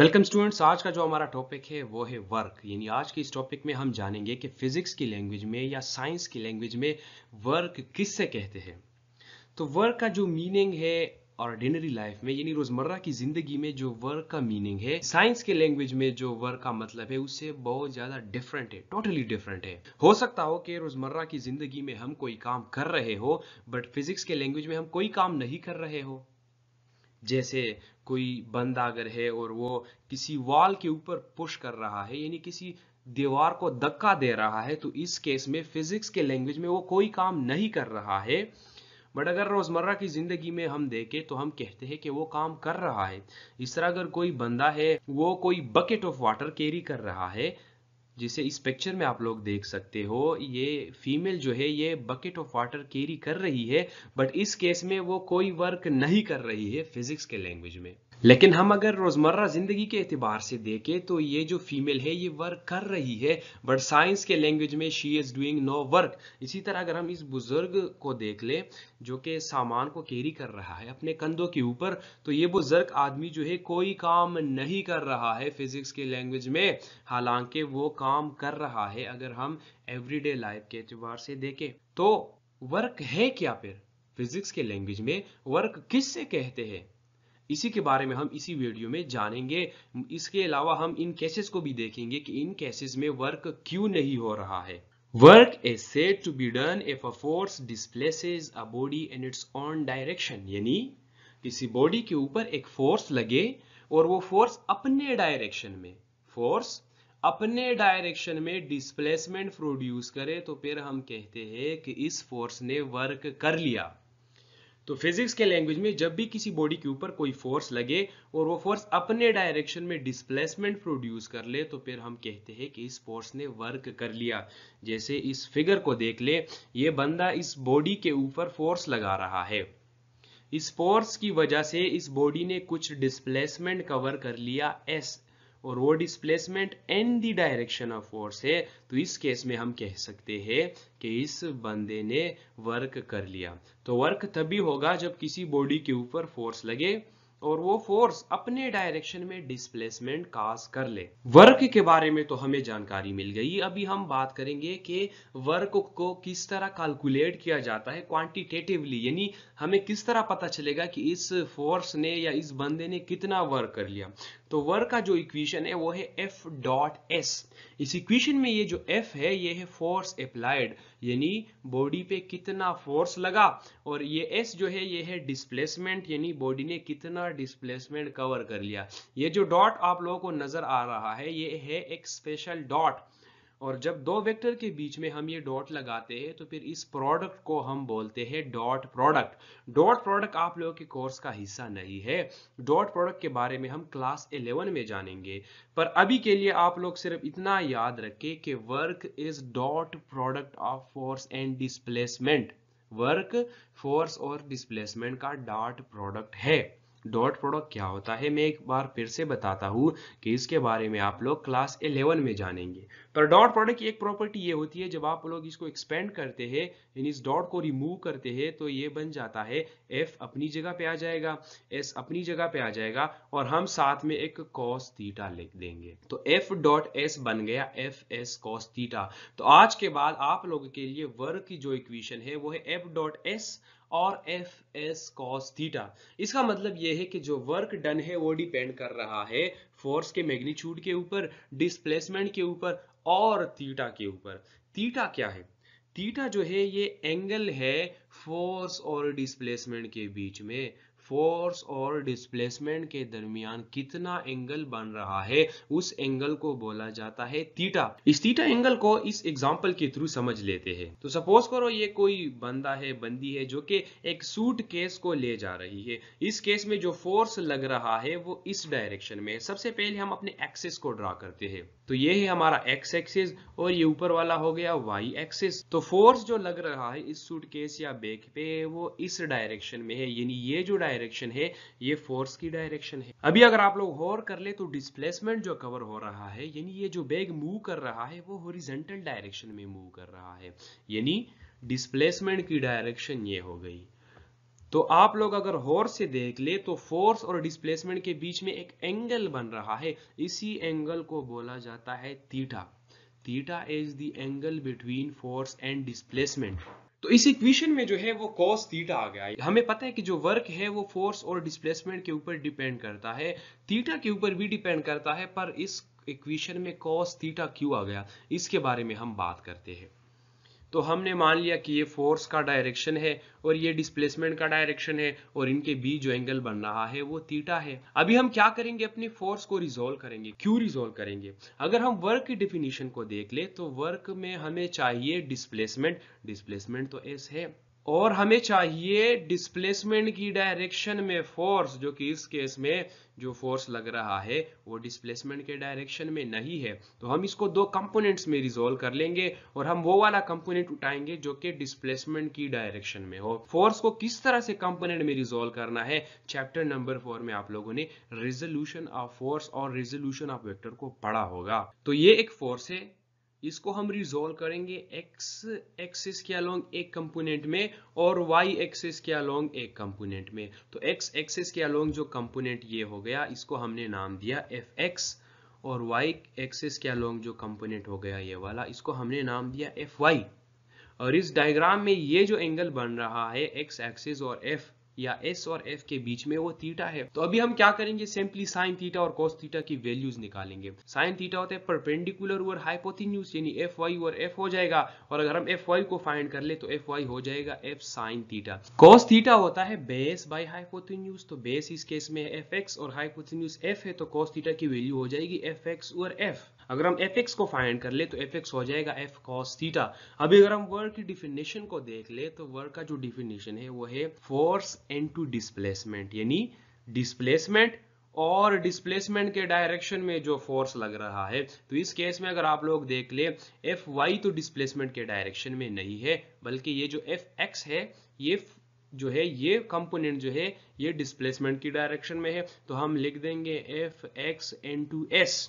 Welcome students आज का जो हमारा टॉपिक है वो है वर्क यानी आज के इस टॉपिक में हम जानेंगे कि फिजिक्स की लैंग्वेज में या साइंस की लैंग्वेज में वर्क किससे कहते हैं तो वर्क का जो मीनिंग है ऑर्डिनरी लाइफ में यानी रोजमर्रा की जिंदगी में जो वर्क का मीनिंग है साइंस के लैंग्वेज में जो वर्क का मतलब है उससे बहुत ज्यादा डिफरेंट है टोटली डिफरेंट है हो सकता हो कि रोजमर्रा की जिंदगी में हम कोई काम कर रहे हो बट फिजिक्स के लैंग्वेज में हम कोई काम नहीं कर रहे हो जैसे कोई बंदा अगर है और वो किसी वॉल के ऊपर पुश कर रहा है यानी किसी दीवार को धक्का दे रहा है तो इस केस में फिजिक्स के लैंग्वेज में वो कोई काम नहीं कर रहा है बट अगर रोज़मर्रा की ज़िंदगी में हम देखें तो हम कहते हैं कि वो काम कर रहा है इस तरह अगर कोई बंदा है वो कोई बकेट ऑफ वाटर कैरी कर रहा है जिसे इस पिक्चर में आप लोग देख सकते हो ये फीमेल जो है ये बकेट ऑफ वाटर कैरी कर रही है बट इस केस में वो कोई वर्क नहीं कर रही है फिजिक्स के लैंग्वेज में लेकिन हम अगर रोज़मर्रा ज़िंदगी के अतबार से देखें तो ये जो फीमेल है ये वर्क कर रही है बट साइंस के लैंग्वेज में she is doing no work इसी तरह अगर हम इस बुज़ुर्ग को देख लें जो कि सामान को कैरी कर रहा है अपने कंधों के ऊपर तो ये बुज़ुर्ग आदमी जो है कोई काम नहीं कर रहा है फिज़िक्स के लैंग्वेज में हालांकि वो काम कर रहा है अगर हम एवरीडे लाइफ के एतबार से देखें तो वर्क है क्या फिर फिज़िक्स के लैंग्वेज में वर्क किस से कहते हैं इसी के बारे में हम इसी वीडियो में जानेंगे इसके अलावा हम इन केसेस को भी देखेंगे कि इन केसेस में वर्क क्यों नहीं हो रहा है work a set to be done if a force displaces a body in its own direction यानी किसी बॉडी के ऊपर एक फोर्स लगे और वो फोर्स अपने डायरेक्शन में फोर्स अपने डायरेक्शन में डिस्प्लेसमेंट प्रोड्यूस करे तो फिर हम कहते हैं कि इस फोर्स ने वर्क कर लिया तो फिजिक्स के लैंग्वेज में जब भी किसी बॉडी के ऊपर कोई फोर्स लगे और वो फोर्स अपने डायरेक्शन में डिस्प्लेसमेंट प्रोड्यूस कर ले तो फिर हम कहते हैं कि इस फोर्स ने वर्क कर लिया जैसे इस फिगर को देख ले ये बंदा इस बॉडी के ऊपर फोर्स लगा रहा है इस फोर्स की वजह से इस बॉडी ने कुछ डिस्प्लेसमेंट कवर कर लिया एस और वो displacement and the direction of force है तो इस केस में हम कह सकते हैं कि इस बंदे ने वर्क कर लिया तो वर्क तभी होगा जब किसी बॉडी के ऊपर फोर्स लगे और वो फोर्स अपने डायरेक्शन में डिस्प्लेसमेंट कास कर ले वर्क के बारे में तो हमें जानकारी मिल गई अभी हम बात करेंगे कि वर्क को किस तरह कैलकुलेट किया जाता है क्वांटिटेटिवली यानी हमें किस तरह पता चलेगा कि इस फोर्स ने या इस बंदे ने कितना वर्क कर लिया तो वर्क का जो इक्वेशन है वो है एफ डॉट एस इस इक्वेशन में ये जो एफ है ये है फोर्स अप्लाइड यानी बॉडी पे कितना फोर्स लगा और ये एस जो है ये है डिस्प्लेसमेंट यानी बॉडी ने कितना डिस्प्लेसमेंट कवर कर लिया ये जो डॉट आप लोगों को नजर आ रहा है ये है एक स्पेशल डॉट और जब दो वेक्टर के बीच में हम ये डॉट लगाते हैं तो फिर इस प्रोडक्ट को हम बोलते हैं डॉट प्रोडक्ट डॉट प्रोडक्ट आप लोगों के कोर्स का हिस्सा नहीं है डॉट प्रोडक्ट के बारे में हम क्लास 11 में जानेंगे पर अभी के लिए आप लोग सिर्फ इतना याद रखें कि work is dot product of force and displacement work force और डिस्प्लेसमेंट का डॉट प्रोडक्ट है डॉट प्रोडक्ट क्या होता है मैं एक बार फिर से बताता हूँ कि इसके बारे में आप लोग क्लास 11 में जानेंगे पर डॉट प्रोडक्ट की एक प्रॉपर्टी ये होती है जब आप लोग इसको एक्सपेंड करते हैं यानी इस डॉट को रिमूव करते हैं तो ये बन जाता है एफ अपनी जगह पे आ जाएगा एस अपनी जगह पे आ जाएगा और हम साथ में एक कॉस थीटा लिख देंगे तो एफ डॉट एस बन गया एफ एस कॉस थीटा तो आज के बाद आप लोगों के लिए वर्क की जो इक्वेशन है वो है एफ डॉट एस और एफ एस कॉस थीटा इसका मतलब यह है कि जो वर्क डन है वो डिपेंड कर रहा है फोर्स के मैग्नीच्यूड के ऊपर डिस्प्लेसमेंट के ऊपर और थीटा के ऊपर थीटा क्या है थीटा जो है ये एंगल है फोर्स और डिस्प्लेसमेंट के बीच में फोर्स और डिस्प्लेसमेंट के दरमियान कितना एंगल बन रहा है उस एंगल को बोला जाता है थीटा इस थीटा एंगल को इस एग्जाम्पल के थ्रू समझ लेते हैं तो सपोज करो ये कोई बंदा है बंदी है जो कि एक सूट केस को ले जा रही है इस केस में जो फोर्स लग रहा है वो इस डायरेक्शन में सबसे पहले हम अपने एक्सेस को ड्रा करते हैं तो ये है हमारा एक्स एक्सिस और ये ऊपर वाला हो गया वाई एक्सिस तो फोर्स जो लग रहा है इस सूट केस या बैग पे वो इस डायरेक्शन में है यानी ये जो डायरेक्शन डायरेक्शन है ये फोर्स की डायरेक्शन है अभी अगर आप लोग और कर ले तो डिस्प्लेसमेंट जो कवर हो रहा है यानी ये जो बैग मूव कर रहा है वो होरिजेंटल डायरेक्शन में मूव कर रहा है यानी डिस्प्लेसमेंट की डायरेक्शन ये हो गई तो आप लोग अगर होर से देख ले तो फोर्स और डिस्प्लेसमेंट के बीच में एक एंगल बन रहा है इसी एंगल को बोला जाता है theta theta is the angle between force and displacement तो इस इक्वेशन में जो है वो कॉस थीटा आ गया हमें पता है कि जो वर्क है वो फोर्स और डिस्प्लेसमेंट के ऊपर डिपेंड करता है थीटा के ऊपर भी डिपेंड करता है पर इस इक्वेशन में कॉस थीटा क्यों आ गया इसके बारे में हम बात करते हैं तो हमने मान लिया कि ये फोर्स का डायरेक्शन है और ये डिस्प्लेसमेंट का डायरेक्शन है और इनके बीच जो एंगल बन रहा है वो थीटा है अभी हम क्या करेंगे अपने फोर्स को रिजोल्व करेंगे क्यों रिजोल्व करेंगे अगर हम वर्क की डिफिनीशन को देख ले तो वर्क में हमें चाहिए डिस्प्लेसमेंट डिस्प्लेसमेंट तो एस है और हमें चाहिए डिस्प्लेसमेंट की डायरेक्शन में फोर्स जो कि इस केस में जो फोर्स लग रहा है वो डिस्प्लेसमेंट के डायरेक्शन में नहीं है तो हम इसको दो कंपोनेंट्स में रिजोल्व कर लेंगे और हम वो वाला कंपोनेंट उठाएंगे जो कि डिस्प्लेसमेंट की डायरेक्शन में हो फोर्स को किस तरह से कंपोनेंट में रिजोल्व करना है चैप्टर नंबर फोर में आप लोगों ने रिजोल्यूशन ऑफ फोर्स और रिजोल्यूशन ऑफ वेक्टर को पढ़ा होगा तो ये एक फोर्स है इसको हम रिजोल्व करेंगे एक्स एक्सिस के अलोंग एक कंपोनेंट में और वाई एक्सिस के अलोंग एक कंपोनेंट में तो एक्स एक्सिस के अलोंग जो कंपोनेंट ये हो गया इसको हमने नाम दिया एफ एक्स और वाई एक्सिस के अलोंग जो कंपोनेंट हो गया ये वाला इसको हमने नाम दिया एफ वाई और इस डायग्राम में ये जो एंगल बन रहा है एक्स एक्सिस और एफ या एस और एफ के बीच में वो थीटा है तो अभी हम क्या करेंगे सिंपली साइन थीटा और कॉस थीटा की वैल्यूज निकालेंगे साइन थीटा होता है परपेंडिकुलर और हाइपोथिन्यूज यानी एफ वाई और एफ हो जाएगा और अगर हम एफ वाई को फाइंड कर ले तो एफ वाई हो जाएगा F sine theta cos theta होता है बेस बाय हाइपोथिन्यूज तो बेस इस केस में एफ एक्स और हाइपोथिन्यूज एफ है तो कॉस थीटा की वैल्यू हो जाएगी एफ एक्स और एफ अगर हम एफ एक्स को फाइंड कर ले तो एफ एक्स हो जाएगा एफ कॉस थीटा अभी अगर हम वर्क की डिफिनेशन को देख ले तो वर्क का जो डिफिनेशन है वो है फोर्स एन टू डिस्प्लेसमेंट यानी डिस्प्लेसमेंट और डिस्प्लेसमेंट के डायरेक्शन में जो फोर्स लग रहा है तो इस केस में अगर आप लोग देख ले एफ वाई तो डिस्प्लेसमेंट के डायरेक्शन में नहीं है बल्कि ये जो एफ एक्स है ये जो है ये कंपोनेंट जो है ये डिस्प्लेसमेंट की डायरेक्शन में है तो हम लिख देंगे F X into S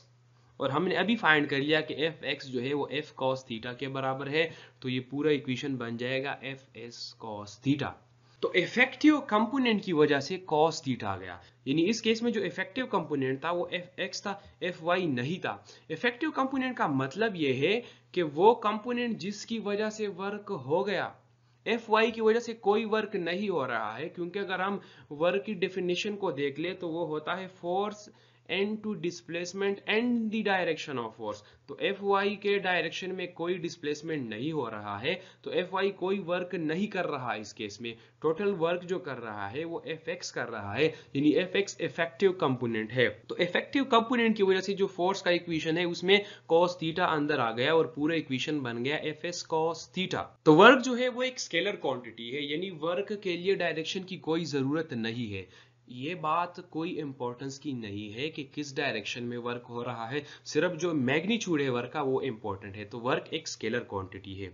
और हमने अभी फाइंड कर लिया कि एफ एक्स जो है वो एफ कॉस थीटा के बराबर है तो ये पूरा इक्वेशन बन जाएगा एफ एस कॉस थीटा तो इफेक्टिव कंपोनेंट की वजह से कॉस थीटा आ गया यानी इस केस में जो इफेक्टिव कंपोनेंट था वो एफ एक्स था एफ वाई नहीं था इफेक्टिव कंपोनेंट का मतलब ये है कि वो कंपोनेंट जिसकी वजह से वर्क हो गया एफ वाई की वजह से कोई वर्क नहीं हो रहा है क्योंकि अगर हम वर्क की डेफिनेशन को देख ले तो वो होता है force and to displacement and the direction of force तो एफ वाई के डायरेक्शन में कोई डिस्प्लेसमेंट नहीं हो रहा है तो एफ वाई कोई वर्क नहीं कर रहा इस केस में टोटल वर्क जो कर रहा है वो एफ एक्स कर रहा है यानी एफ एक्स इफेक्टिव कंपोनेंट है तो इफेक्टिव कंपोनेंट की वजह से जो फोर्स का इक्वेशन है उसमें कॉस थीटा अंदर आ गया और पूरा इक्वेशन बन गया एफ एस कॉस थीटा तो वर्क जो है वो एक स्केलर क्वांटिटी है यानी वर्क के लिए डायरेक्शन की कोई जरूरत नहीं है ये बात कोई इम्पोर्टेंस की नहीं है कि किस डायरेक्शन में वर्क हो रहा है सिर्फ जो मैग्नीच्यूड है वर्क का वो इम्पोर्टेंट है तो वर्क एक स्केलर क्वांटिटी है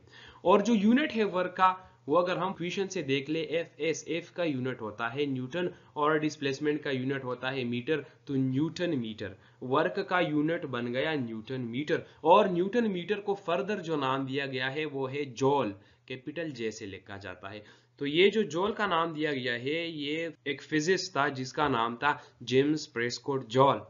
और जो यूनिट है वर्क का वो अगर हम क्वेश्चन से देख ले एफ एस एफ का यूनिट होता है न्यूटन और डिस्प्लेसमेंट का यूनिट होता है मीटर तो न्यूटन मीटर वर्क का यूनिट बन गया न्यूटन मीटर और न्यूटन मीटर को फर्दर जो नाम दिया गया है वो है जॉल कैपिटल जैसे लिखा जाता है तो ये जो जॉल का नाम दिया गया है ये एक फिजिस्ट था जिसका नाम था जेम्स प्रेस्कोट जॉल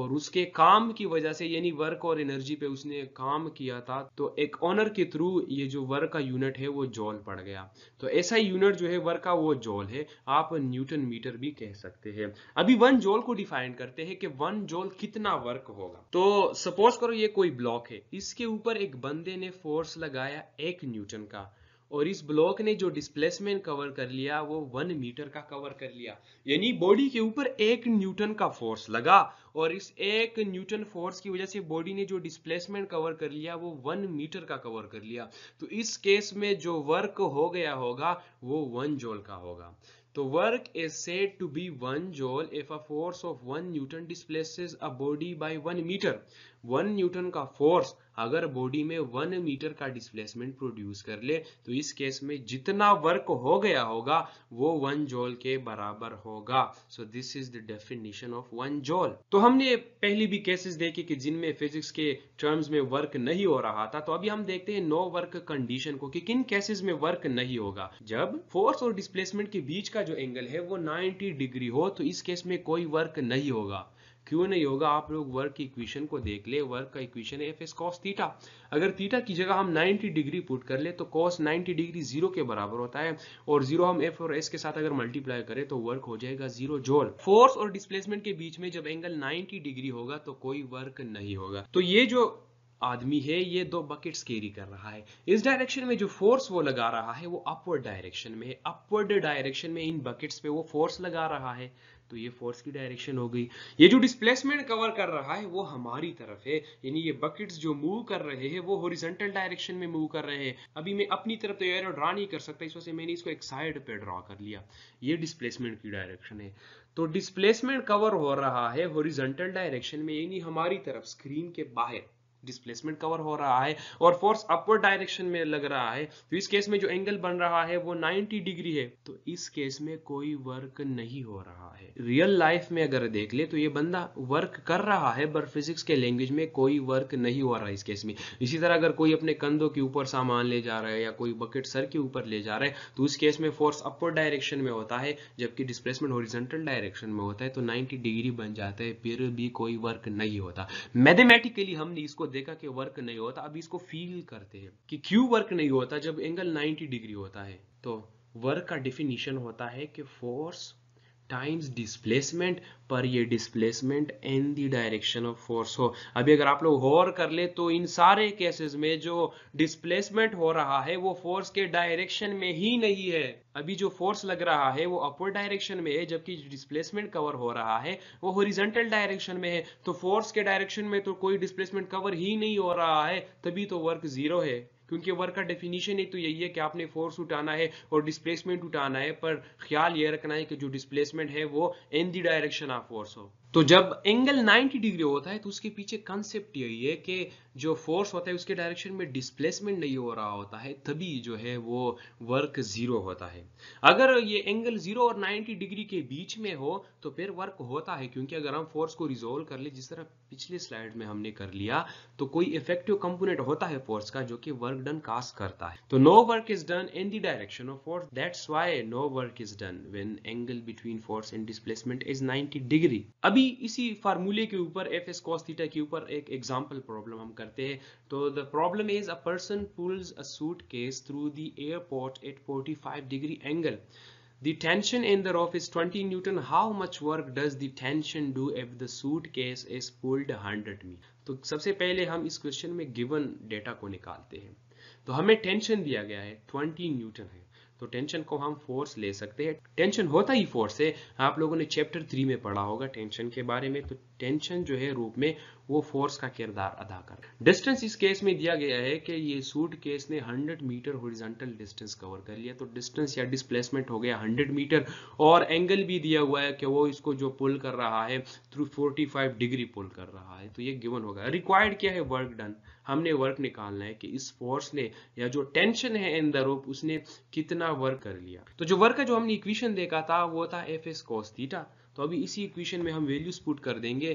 और उसके काम की वजह से यानी वर्क और एनर्जी पे उसने काम किया था तो एक ऑनर के थ्रू ये जो वर्क का यूनिट है वो जॉल पड़ गया तो ऐसा यूनिट जो है वर्क का वो जॉल है आप न्यूटन मीटर भी कह सकते हैं अभी वन जॉल को डिफाइन करते हैं कि वन जॉल कितना वर्क होगा तो सपोज करो ये कोई ब्लॉक है इसके ऊपर एक बंदे ने फोर्स लगाया एक न्यूटन का और इस ब्लॉक ने जो डिस्प्लेसमेंट कवर कर लिया वो वन मीटर का कवर कर लिया यानी बॉडी के ऊपर एक न्यूटन का फोर्स लगा और इस एक न्यूटन फोर्स की वजह से बॉडी ने जो डिस्प्लेसमेंट कवर कर लिया वो वन मीटर का कवर कर लिया तो इस केस में जो वर्क हो गया होगा वो वन जोल का होगा तो work is said to be one joule if a force of one newton displaces a body by one metre one newton का फोर्स अगर बॉडी में वन मीटर का डिस्प्लेसमेंट प्रोड्यूस कर ले तो इस केस में जितना वर्क हो गया होगा वो वन जोल के बराबर होगा so this is the definition of one joule तो हमने पहले भी केसेस देखे कि जिनमें फिजिक्स के टर्म्स में वर्क नहीं हो रहा था तो अभी हम देखते हैं नो वर्क कंडीशन को कि किन केसेस में वर्क नहीं होगा जब फोर्स और डिस्प्लेसमेंट के बीच का जो एंगल है वो 90 डिग्री हो तो इस केस में कोई वर्क नहीं होगा क्यों नहीं होगा आप लोग वर्क इक्वेशन को देख ले वर्क का इक्वेशन है एफ एस कॉस थीटा अगर थीटा की जगह हम 90 डिग्री पुट कर ले तो कॉस 90 डिग्री जीरो के बराबर होता है और जीरो हम एफ और एस के साथ अगर मल्टीप्लाई करें तो वर्क हो जाएगा जीरो जोल फोर्स और डिस्प्लेसमेंट के बीच में जब एंगल नाइन्टी डिग्री होगा तो कोई वर्क नहीं होगा तो ये जो आदमी है ये दो बकेट्स कैरी कर रहा है इस डायरेक्शन में जो फोर्स वो लगा रहा है वो अपवर्ड डायरेक्शन में है अपवर्ड डायरेक्शन में इन बकेट्स पे वो फोर्स लगा रहा है तो ये फोर्स की डायरेक्शन हो गई ये जो डिस्प्लेसमेंट कवर कर रहा है वो हमारी तरफ है यानी ये बकेट्स जो मूव कर रहे हैं वो हॉरिजॉन्टल डायरेक्शन में मूव कर रहे हैं अभी मैं अपनी तरफ तो एरो ड्रा नहीं कर सकता इस वजह से मैंने इसको एक साइड पे ड्रा कर लिया ये डिस्प्लेसमेंट की डायरेक्शन है तो डिस्प्लेसमेंट कवर हो रहा है हॉरिजॉन्टल डायरेक्शन में यानी हमारी तरफ स्क्रीन के बाहर डिस्प्लेसमेंट कवर हो रहा है और फोर्स अपवर्ड डायरेक्शन में लग रहा है तो इस केस में जो एंगल बन रहा है वो 90 डिग्री है तो इस केस में कोई वर्क नहीं हो रहा है रियल लाइफ में अगर देख ले तो ये बंदा वर्क कर रहा है बट फिजिक्स के लैंग्वेज में कोई वर्क नहीं हो रहा है इस केस में इसी तरह अगर कोई अपने कंधों के ऊपर सामान ले जा रहा है या कोई बकेट सर के ऊपर ले जा रहा है तो उस केस में फोर्स अपवर्ड डायरेक्शन में होता है जबकि डिस्प्लेसमेंट ओरिजेंटल डायरेक्शन में होता है तो नाइनटी डिग्री बन जाता है फिर भी कोई वर्क नहीं होता मैथमेटिकली हमने इसको देखा कि वर्क नहीं होता अब इसको फील करते हैं कि क्यों वर्क नहीं होता जब एंगल 90 डिग्री होता है तो वर्क का डिफिनीशन होता है कि फोर्स टाइम्स डिस्प्लेसमेंट पर ये displacement in the direction of force हो अभी अगर आप लोग गौर कर ले तो इन सारे केसेस में जो डिस्प्लेसमेंट हो रहा है वो फोर्स के डायरेक्शन में ही नहीं है अभी जो फोर्स लग रहा है वो अपवर्ड डायरेक्शन में है जबकि डिस्प्लेसमेंट कवर हो रहा है वो होरिजेंटल डायरेक्शन में है तो फोर्स के डायरेक्शन में तो कोई डिस्प्लेसमेंट कवर ही नहीं हो रहा है तभी तो वर्क जीरो है क्योंकि वर्क का डेफिनेशन एक तो यही है कि आपने फोर्स उठाना है और डिस्प्लेसमेंट उठाना है पर ख्याल ये रखना है कि जो डिस्प्लेसमेंट है वो in the direction of force हो तो जब एंगल 90 डिग्री होता है तो उसके पीछे कंसेप्ट यही है कि जो फोर्स होता है उसके डायरेक्शन में डिस्प्लेसमेंट नहीं हो रहा होता है तभी जो है वो वर्क ज़ीरो होता है अगर ये एंगल ज़ीरो और 90 डिग्री के बीच में हो तो फिर वर्क होता है क्योंकि अगर हम फोर्स को रिजोल्व कर ले जिस तरह पिछले स्लाइड में हमने कर लिया तो कोई इफेक्टिव कंपोनेंट होता है फोर्स का जो कि वर्क डन कास्ट करता है तो no work is done in the direction of force that's why no work is done when angle between force and displacement is ninety degree अभी अभी इसी फार्मूले के ऊपर एफ एस कॉस थीटा के ऊपर एक एग्जाम्पल प्रॉब्लम हम करते हैं तो the problem is a person pulls a suitcase through the airport at 45 degree angle The tension in the rope is 20 Newton. How much work does the tension do if the suitcase is pulled 100 me? तो सबसे पहले हम इस question में given data को निकालते हैं तो हमें टेंशन दिया गया है 20 न्यूटन है तो टेंशन को हम फोर्स ले सकते हैं टेंशन होता ही फोर्स है आप लोगों ने चैप्टर थ्री में पढ़ा होगा टेंशन के बारे में तो टेंशन जो है रूप में वो फोर्स का किरदार अदा कर डिस्टेंस इस केस में दिया गया है कि ये सूट केस ने 100 मीटर होरिजेंटल डिस्टेंस कवर कर लिया तो डिस्टेंस या डिस्प्लेसमेंट हो गया 100 मीटर और एंगल भी दिया हुआ है कि वो इसको जो पुल कर रहा है थ्रू 45 डिग्री पुल कर रहा है तो ये गिवन होगा रिक्वायर्ड क्या है वर्क डन हमने वर्क निकालना है कि इस फोर्स ने या जो टेंशन है इन द रूप उसने कितना वर्क कर लिया तो जो वर्क का जो हमने इक्वेशन देखा था वो था एफ एस कॉस तो अभी इसी इक्वेशन में हम वैल्यूज पुट कर देंगे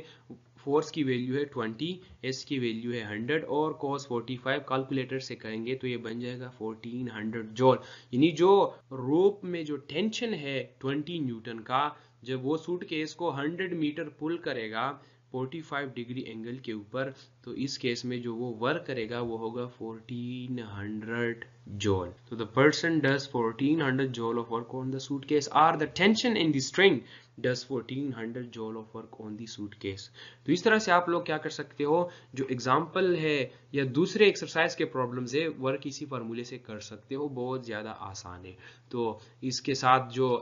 फोर्स की वैल्यू है ट्वेंटी एस की वैल्यू है हंड्रेड और कॉस फोर्टी फाइव कैलकुलेटर से करेंगे तो ये बन जाएगा फोर्टीन हंड्रेड जोल यानी जो रोप में जो टेंशन है ट्वेंटी न्यूटन का जब वो सूट केस को हंड्रेड मीटर पुल करेगा 45 डिग्री एंगल के ऊपर तो इस केस में जो वो वर्क करेगा वो होगा 1400 हंड्रेड जोल तो the person does 1400 joule of work on the case are the tension in the string does 1400 joule of work on the case तो इस तरह से आप लोग क्या कर सकते हो जो एग्जाम्पल है या दूसरे एक्सरसाइज के प्रॉब्लम है वर्क इसी फार्मूले से कर सकते हो बहुत ज़्यादा आसान है तो इसके साथ जो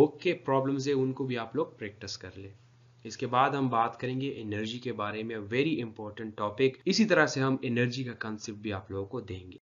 बुक के प्रॉब्लम है उनको भी आप लोग प्रैक्टिस कर लें इसके बाद हम बात करेंगे एनर्जी के बारे में वेरी इंपॉर्टेंट टॉपिक इसी तरह से हम एनर्जी का कंसेप्ट भी आप लोगों को देंगे